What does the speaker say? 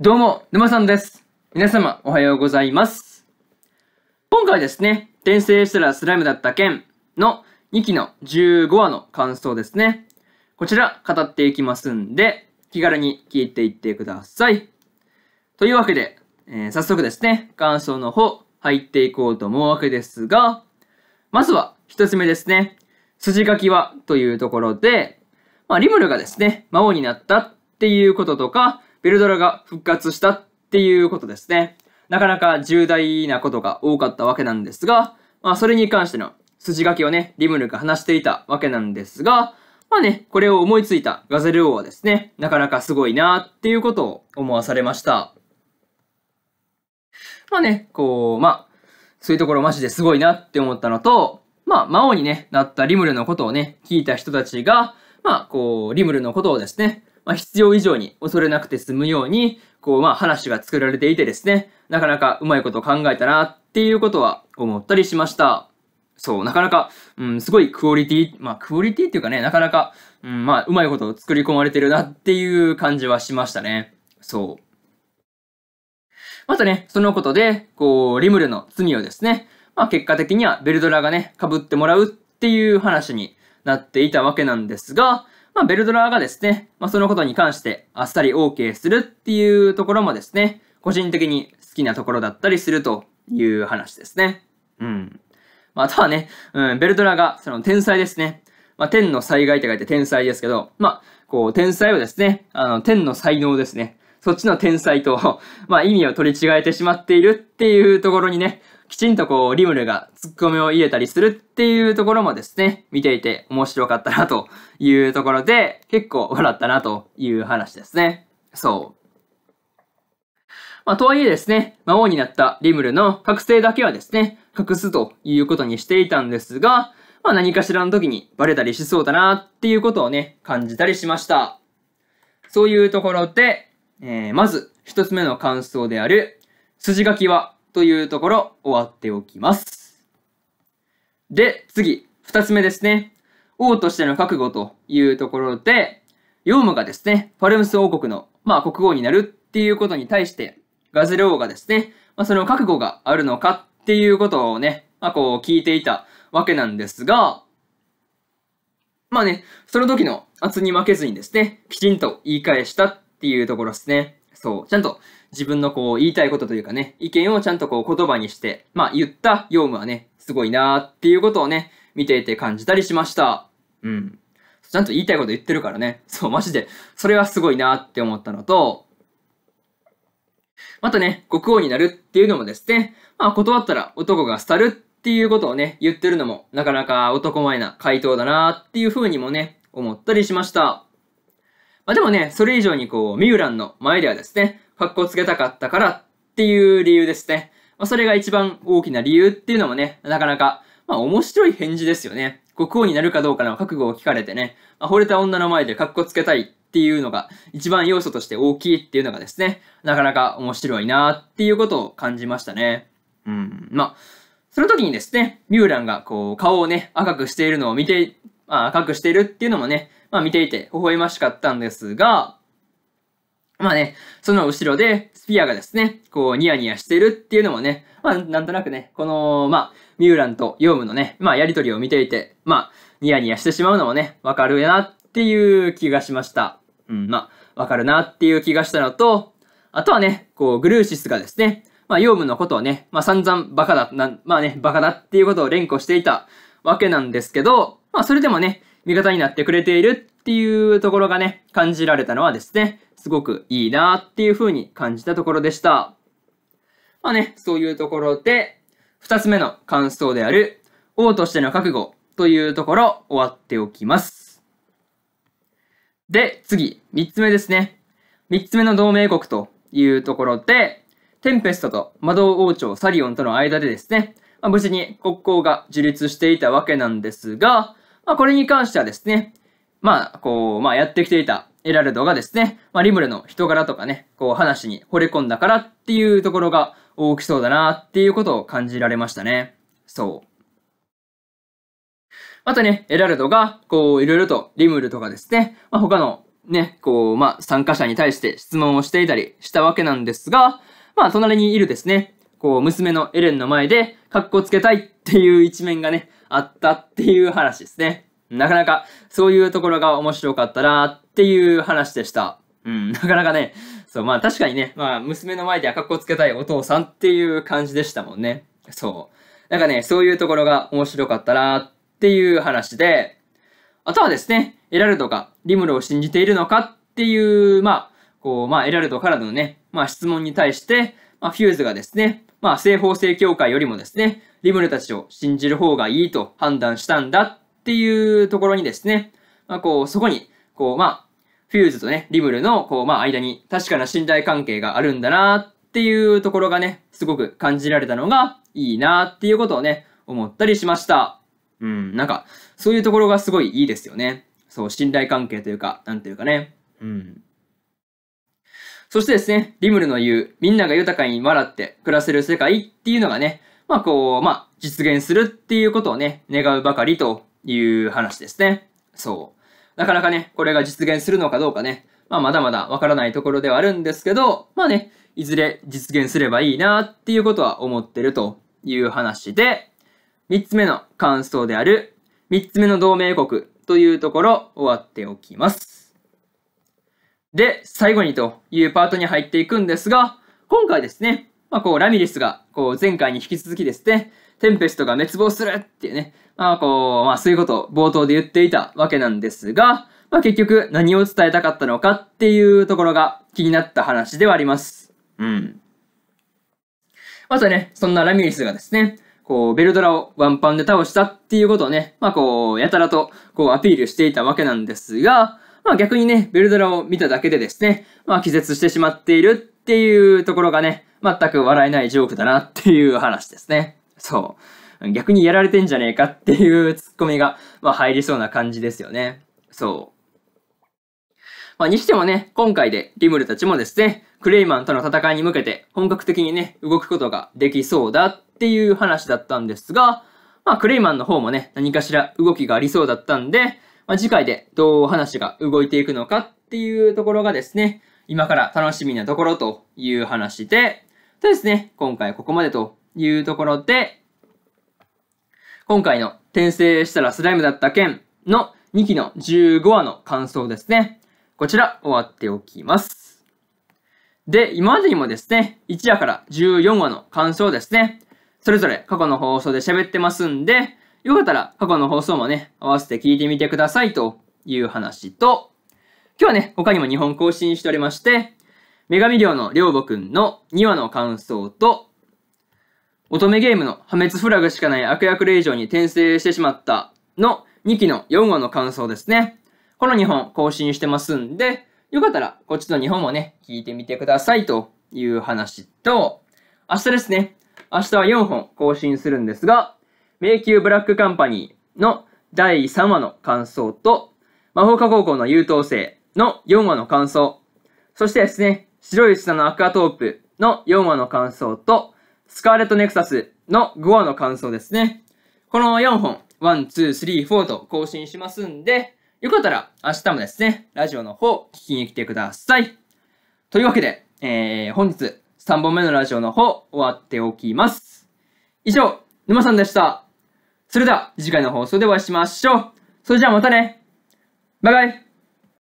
どうも、沼さんです。皆様、おはようございます。今回ですね、転生したらスライムだった件の2期の15話の感想ですね。こちら、語っていきますんで、気軽に聞いていってください。というわけで、えー、早速ですね、感想の方、入っていこうと思うわけですが、まずは、一つ目ですね、筋書きはというところで、まあ、リムルがですね、魔王になったっていうこととか、ベルドラが復活したっていうことですね。なかなか重大なことが多かったわけなんですが、まあそれに関しての筋書きをね、リムルが話していたわけなんですが、まあね、これを思いついたガゼル王はですね、なかなかすごいなっていうことを思わされました。まあね、こう、まあ、そういうところマジですごいなって思ったのと、まあ、魔王に、ね、なったリムルのことをね、聞いた人たちが、まあ、こう、リムルのことをですね、まあ、必要以上に恐れなくて済むように、こう、まあ、話が作られていてですね、なかなかうまいことを考えたなっていうことは思ったりしました。そう、なかなか、うん、すごいクオリティ、まあ、クオリティっていうかね、なかなか、うん、まあ、うまいことを作り込まれてるなっていう感じはしましたね。そう。またね、そのことで、こう、リムルの罪をですね、まあ、結果的にはベルドラがね、被ってもらうっていう話になっていたわけなんですが、まあ、ベルドラーがですね、まあ、そのことに関してあっさり OK するっていうところもですね、個人的に好きなところだったりするという話ですね。うん。まあ、あとはね、うん、ベルドラーが、その天才ですね。まあ、天の災害って書いて天才ですけど、まあ、こう、天才をですね、あの、天の才能ですね。そっちの天才と、まあ、意味を取り違えてしまっているっていうところにね、きちんとこう、リムルがツッコミを入れたりするっていうところもですね、見ていて面白かったなというところで、結構笑ったなという話ですね。そう。まあ、とはいえですね、魔王になったリムルの覚醒だけはですね、隠すということにしていたんですが、まあ、何かしらの時にバレたりしそうだなっていうことをね、感じたりしました。そういうところで、えー、まず、一つ目の感想である、筋書きはというところ終わっておきます。で、次、二つ目ですね。王としての覚悟というところで、ヨウムがですね、ファルムス王国の、まあ、国王になるっていうことに対して、ガゼル王がですね、まあ、その覚悟があるのかっていうことをね、まあ、こう聞いていたわけなんですが、まあね、その時の圧に負けずにですね、きちんと言い返したっていうところですね。そう、ちゃんと自分のこう言いたいことというかね、意見をちゃんとこう言葉にして、まあ言った業務はね、すごいなーっていうことをね、見ていて感じたりしました。うん。ちゃんと言いたいこと言ってるからね。そう、マジで。それはすごいなって思ったのと、またね、国王になるっていうのもですね、まあ断ったら男が去るっていうことをね、言ってるのも、なかなか男前な回答だなっていうふうにもね、思ったりしました。まあ、でもね、それ以上にこう、ミューランの前ではですね、格好つけたかったからっていう理由ですね。まあ、それが一番大きな理由っていうのもね、なかなか、まあ面白い返事ですよね。国王になるかどうかの覚悟を聞かれてね、まあ、惚れた女の前で格好つけたいっていうのが、一番要素として大きいっていうのがですね、なかなか面白いなっていうことを感じましたね。うん、まあ、その時にですね、ミューランがこう、顔をね、赤くしているのを見てまあ、隠しているっていうのもね、まあ見ていて微笑ましかったんですが、まあね、その後ろでスピアがですね、こうニヤニヤしてるっていうのもね、まあなんとなくね、この、まあ、ミューランとヨウムのね、まあやりとりを見ていて、まあ、ニヤニヤしてしまうのもね、わかるなっていう気がしました。うん、まあ、わかるなっていう気がしたのと、あとはね、こう、グルーシスがですね、まあ、ヨウムのことをね、まあ散々バカだ、なまあね、バカだっていうことを連呼していたわけなんですけど、まあそれでもね、味方になってくれているっていうところがね、感じられたのはですね、すごくいいなっていう風に感じたところでした。まあね、そういうところで、二つ目の感想である、王としての覚悟というところ終わっておきます。で、次、三つ目ですね。三つ目の同盟国というところで、テンペストと魔導王朝サリオンとの間でですね、まあ、無事に国交が樹立していたわけなんですが、まあ、これに関してはですね、まあ、こう、まあ、やってきていたエラルドがですね、まあ、リムルの人柄とかね、こう、話に惚れ込んだからっていうところが大きそうだなっていうことを感じられましたね。そう。またね、エラルドが、こう、いろいろとリムルとかですね、まあ、他のね、こう、まあ、参加者に対して質問をしていたりしたわけなんですが、まあ、隣にいるですね、こう、娘のエレンの前で、格好つけたいっていう一面がね、あったっていう話ですね。なかなかそういうところが面白かったなっていう話でした。うん、なかなかね、そう、まあ確かにね、まあ娘の前で赤っこつけたいお父さんっていう感じでしたもんね。そう。なんかね、そういうところが面白かったなっていう話で、あとはですね、エラルドがリムルを信じているのかっていう、まあ、こう、まあエラルドからのね、まあ質問に対して、まあフューズがですね、まあ正方正教会よりもですね、リムルたちを信じる方がいいと判断したんだっていうところにですね、まあ、こう、そこに、こう、まあ、フューズとね、リムルの、こう、まあ、間に確かな信頼関係があるんだなっていうところがね、すごく感じられたのがいいなっていうことをね、思ったりしました。うん、なんか、そういうところがすごいいいですよね。そう、信頼関係というか、なんていうかね。うん。そしてですね、リムルの言う、みんなが豊かに笑って暮らせる世界っていうのがね、まあこう、まあ実現するっていうことをね、願うばかりという話ですね。そう。なかなかね、これが実現するのかどうかね、まあまだまだわからないところではあるんですけど、まあね、いずれ実現すればいいなっていうことは思ってるという話で、3つ目の感想である、3つ目の同盟国というところ終わっておきます。で、最後にというパートに入っていくんですが、今回ですね、まあ、こう、ラミリスが、こう、前回に引き続きですね、テンペストが滅亡するっていうね、まあ、こう、まあ、そういうことを冒頭で言っていたわけなんですが、まあ、結局、何を伝えたかったのかっていうところが気になった話ではあります。うん。またね、そんなラミリスがですね、こう、ベルドラをワンパンで倒したっていうことをね、まあこう、やたらと、こう、アピールしていたわけなんですが、まあ逆にね、ベルドラを見ただけでですね、まあ気絶してしまっているっていうところがね、全く笑えないジョークだなっていう話ですね。そう。逆にやられてんじゃねえかっていうツッコミが、まあ、入りそうな感じですよね。そう。まあ、にしてもね、今回でリムルたちもですね、クレイマンとの戦いに向けて本格的にね、動くことができそうだっていう話だったんですが、まあ、クレイマンの方もね、何かしら動きがありそうだったんで、まあ、次回でどう話が動いていくのかっていうところがですね、今から楽しみなところという話で、とですね、今回ここまでというところで、今回の転生したらスライムだった件の2期の15話の感想ですね。こちら終わっておきます。で、今までにもですね、1話から14話の感想ですね、それぞれ過去の放送で喋ってますんで、よかったら過去の放送もね、合わせて聞いてみてくださいという話と、今日はね、他にも2本更新しておりまして、女神寮の寮母くんの2話の感想と、乙女ゲームの破滅フラグしかない悪役令嬢に転生してしまったの2期の4話の感想ですね。この2本更新してますんで、よかったらこっちの2本もね、聞いてみてくださいという話と、明日ですね。明日は4本更新するんですが、迷宮ブラックカンパニーの第3話の感想と、魔法科高校の優等生、の4話の感想。そしてですね、白い砂のアクアトープの4話の感想と、スカーレットネクサスの5話の感想ですね。この4本、1、2、3、4と更新しますんで、よかったら明日もですね、ラジオの方聞きに来てください。というわけで、えー、本日3本目のラジオの方終わっておきます。以上、沼さんでした。それでは次回の放送でお会いしましょう。それじゃあまたね。バイバイ。